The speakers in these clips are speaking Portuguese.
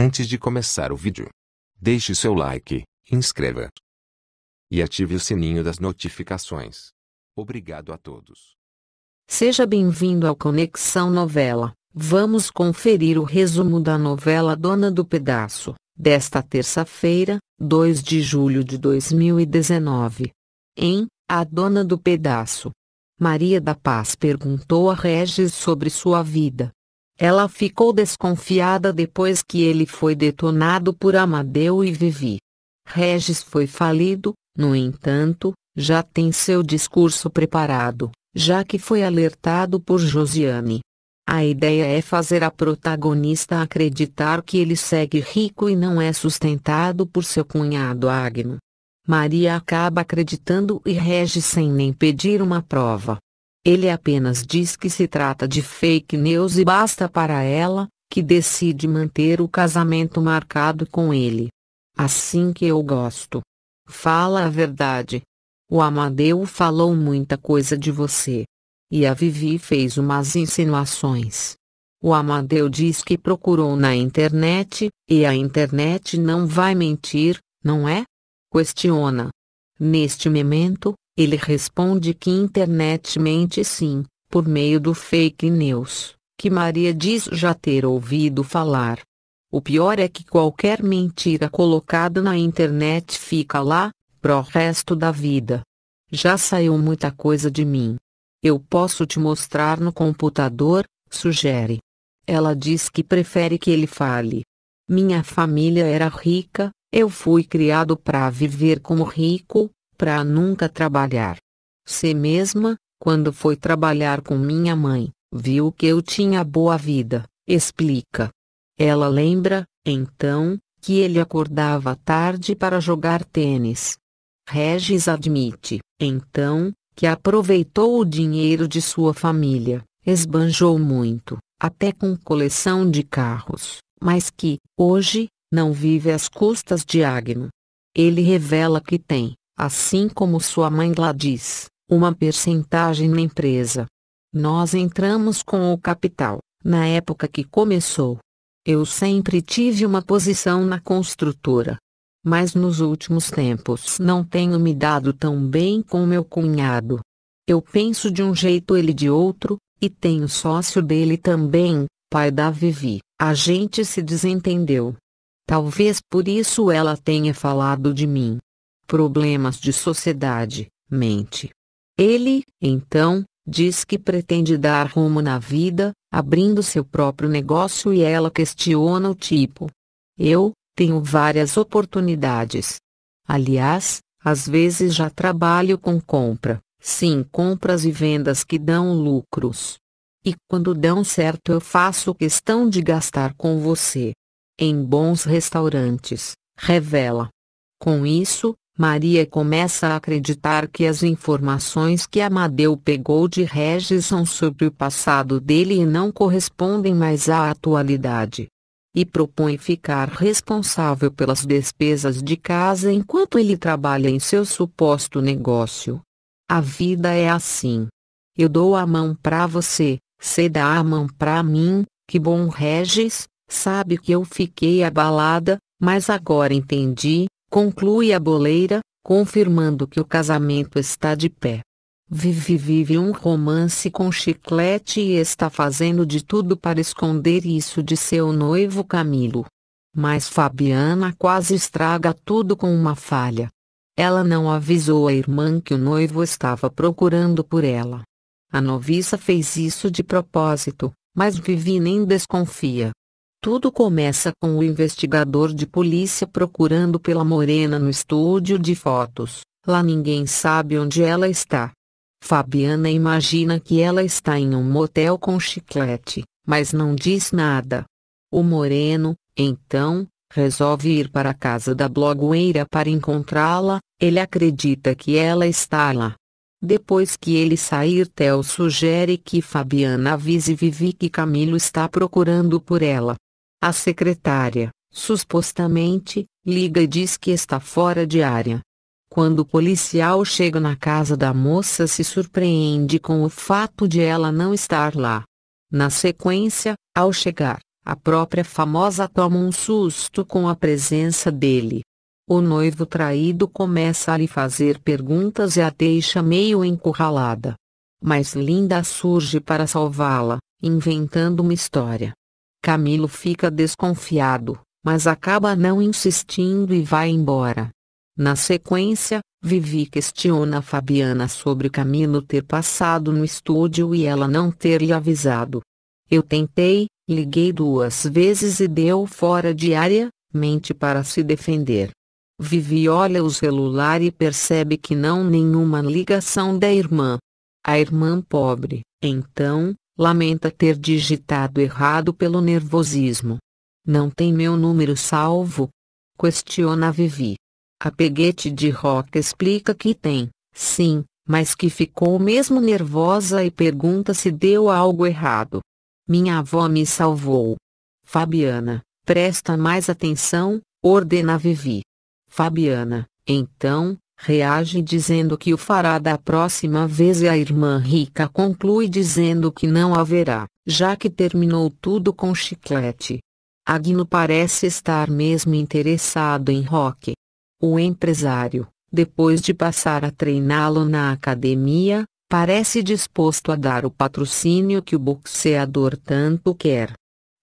Antes de começar o vídeo, deixe seu like, inscreva se e ative o sininho das notificações. Obrigado a todos. Seja bem-vindo ao Conexão Novela. Vamos conferir o resumo da novela Dona do Pedaço, desta terça-feira, 2 de julho de 2019. Em A Dona do Pedaço, Maria da Paz perguntou a Regis sobre sua vida. Ela ficou desconfiada depois que ele foi detonado por Amadeu e Vivi. Regis foi falido, no entanto, já tem seu discurso preparado, já que foi alertado por Josiane. A ideia é fazer a protagonista acreditar que ele segue rico e não é sustentado por seu cunhado Agno. Maria acaba acreditando e Regis sem nem pedir uma prova. Ele apenas diz que se trata de fake news e basta para ela, que decide manter o casamento marcado com ele. Assim que eu gosto. Fala a verdade. O Amadeu falou muita coisa de você. E a Vivi fez umas insinuações. O Amadeu diz que procurou na internet, e a internet não vai mentir, não é? Questiona. Neste momento, ele responde que internet mente sim, por meio do fake news, que Maria diz já ter ouvido falar. O pior é que qualquer mentira colocada na internet fica lá, pro resto da vida. Já saiu muita coisa de mim. Eu posso te mostrar no computador, sugere. Ela diz que prefere que ele fale. Minha família era rica, eu fui criado para viver como rico, para nunca trabalhar. Se mesma, quando foi trabalhar com minha mãe, viu que eu tinha boa vida, explica. Ela lembra, então, que ele acordava tarde para jogar tênis. Regis admite, então, que aproveitou o dinheiro de sua família, esbanjou muito, até com coleção de carros, mas que, hoje, não vive às custas de Agno. Ele revela que tem assim como sua mãe lá diz, uma percentagem na empresa. Nós entramos com o capital, na época que começou. Eu sempre tive uma posição na construtora. Mas nos últimos tempos não tenho me dado tão bem com meu cunhado. Eu penso de um jeito ele de outro, e tenho sócio dele também, pai da Vivi. A gente se desentendeu. Talvez por isso ela tenha falado de mim problemas de sociedade, mente. Ele, então, diz que pretende dar rumo na vida, abrindo seu próprio negócio e ela questiona o tipo. Eu, tenho várias oportunidades. Aliás, às vezes já trabalho com compra, sim compras e vendas que dão lucros. E quando dão certo eu faço questão de gastar com você. Em bons restaurantes, revela. Com isso, Maria começa a acreditar que as informações que Amadeu pegou de Regis são sobre o passado dele e não correspondem mais à atualidade. E propõe ficar responsável pelas despesas de casa enquanto ele trabalha em seu suposto negócio. A vida é assim. Eu dou a mão para você, você dá a mão para mim, que bom Regis, sabe que eu fiquei abalada, mas agora entendi, Conclui a boleira, confirmando que o casamento está de pé. Vivi vive um romance com chiclete e está fazendo de tudo para esconder isso de seu noivo Camilo. Mas Fabiana quase estraga tudo com uma falha. Ela não avisou a irmã que o noivo estava procurando por ela. A noviça fez isso de propósito, mas Vivi nem desconfia. Tudo começa com o investigador de polícia procurando pela morena no estúdio de fotos, lá ninguém sabe onde ela está. Fabiana imagina que ela está em um motel com chiclete, mas não diz nada. O moreno, então, resolve ir para a casa da blogueira para encontrá-la, ele acredita que ela está lá. Depois que ele sair Theo sugere que Fabiana avise Vivi que Camilo está procurando por ela. A secretária, supostamente, liga e diz que está fora de área. Quando o policial chega na casa da moça se surpreende com o fato de ela não estar lá. Na sequência, ao chegar, a própria famosa toma um susto com a presença dele. O noivo traído começa a lhe fazer perguntas e a deixa meio encurralada. Mas Linda surge para salvá-la, inventando uma história. Camilo fica desconfiado, mas acaba não insistindo e vai embora. Na sequência, Vivi questiona Fabiana sobre Camilo ter passado no estúdio e ela não ter lhe avisado. Eu tentei, liguei duas vezes e deu fora de área, mente para se defender. Vivi olha o celular e percebe que não nenhuma ligação da irmã. A irmã pobre, então, Lamenta ter digitado errado pelo nervosismo. Não tem meu número salvo? Questiona Vivi. A peguete de Roca explica que tem, sim, mas que ficou mesmo nervosa e pergunta se deu algo errado. Minha avó me salvou. Fabiana, presta mais atenção, ordena Vivi. Fabiana, então, reage dizendo que o fará da próxima vez e a irmã rica conclui dizendo que não haverá, já que terminou tudo com chiclete. Agno parece estar mesmo interessado em rock. O empresário, depois de passar a treiná-lo na academia, parece disposto a dar o patrocínio que o boxeador tanto quer.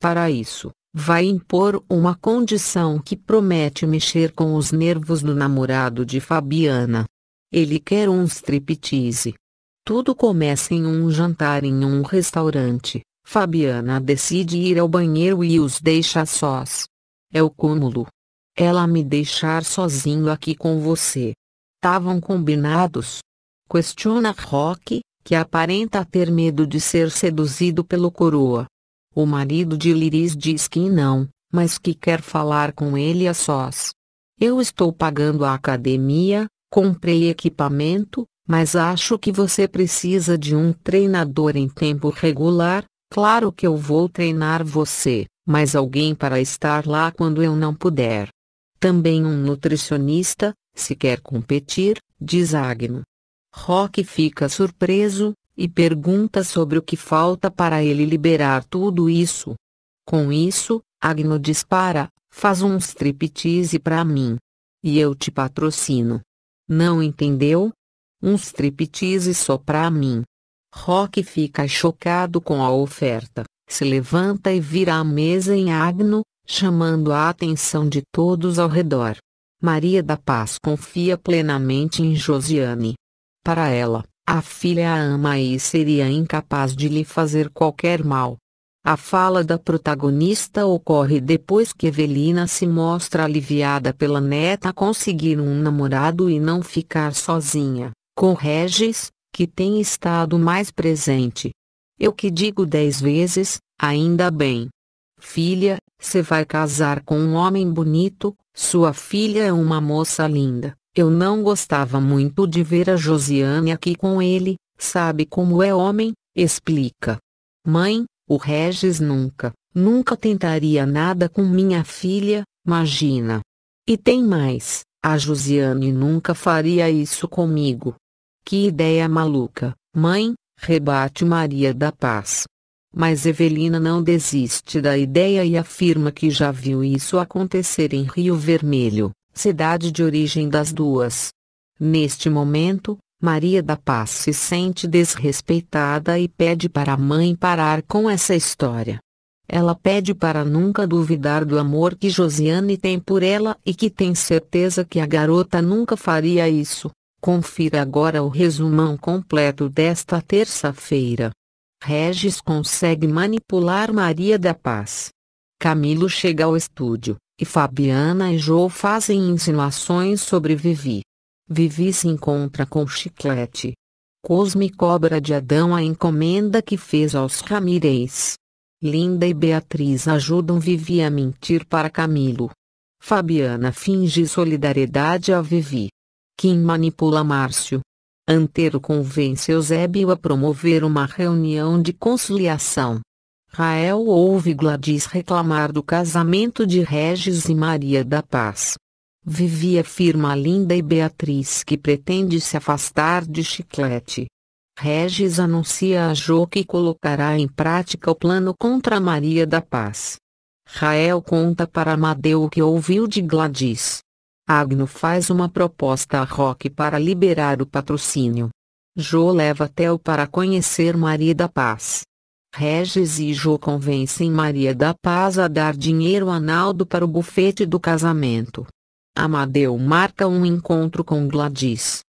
Para isso, vai impor uma condição que promete mexer com os nervos do namorado de Fabiana. Ele quer um striptease. Tudo começa em um jantar em um restaurante. Fabiana decide ir ao banheiro e os deixa sós. É o cúmulo. Ela me deixar sozinho aqui com você. Tavam combinados? Questiona Rock, que aparenta ter medo de ser seduzido pelo coroa. O marido de Liris diz que não, mas que quer falar com ele a sós. Eu estou pagando a academia, comprei equipamento, mas acho que você precisa de um treinador em tempo regular. Claro que eu vou treinar você, mas alguém para estar lá quando eu não puder. Também um nutricionista, se quer competir, diz Agno. Rock fica surpreso, e pergunta sobre o que falta para ele liberar tudo isso. Com isso, Agno dispara, faz um striptease para mim. E eu te patrocino. Não entendeu? Um striptease só para mim. Rock fica chocado com a oferta, se levanta e vira a mesa em Agno, chamando a atenção de todos ao redor. Maria da Paz confia plenamente em Josiane. Para ela, a filha a ama e seria incapaz de lhe fazer qualquer mal. A fala da protagonista ocorre depois que Evelina se mostra aliviada pela neta conseguir um namorado e não ficar sozinha, com Regis, que tem estado mais presente. Eu que digo dez vezes, ainda bem. Filha, você vai casar com um homem bonito, sua filha é uma moça linda. Eu não gostava muito de ver a Josiane aqui com ele, sabe como é homem, explica. Mãe, o Regis nunca, nunca tentaria nada com minha filha, imagina. E tem mais, a Josiane nunca faria isso comigo. Que ideia maluca, mãe, rebate Maria da Paz. Mas Evelina não desiste da ideia e afirma que já viu isso acontecer em Rio Vermelho cidade de origem das duas. Neste momento, Maria da Paz se sente desrespeitada e pede para a mãe parar com essa história. Ela pede para nunca duvidar do amor que Josiane tem por ela e que tem certeza que a garota nunca faria isso. Confira agora o resumão completo desta terça-feira. Regis consegue manipular Maria da Paz. Camilo chega ao estúdio, e Fabiana e Jo fazem insinuações sobre Vivi. Vivi se encontra com Chiclete. Cosme cobra de Adão a encomenda que fez aos Ramirez. Linda e Beatriz ajudam Vivi a mentir para Camilo. Fabiana finge solidariedade a Vivi. Kim manipula Márcio. Antero convence Eusébio a promover uma reunião de conciliação. Rael ouve Gladys reclamar do casamento de Regis e Maria da Paz. Vivi afirma a Linda e Beatriz que pretende se afastar de Chiclete. Regis anuncia a Jo que colocará em prática o plano contra Maria da Paz. Rael conta para Amadeu o que ouviu de Gladys. Agno faz uma proposta a Rock para liberar o patrocínio. Jo leva Theo para conhecer Maria da Paz. Regis e Jo convencem Maria da Paz a dar dinheiro a Naldo para o bufete do casamento. Amadeu marca um encontro com Gladys,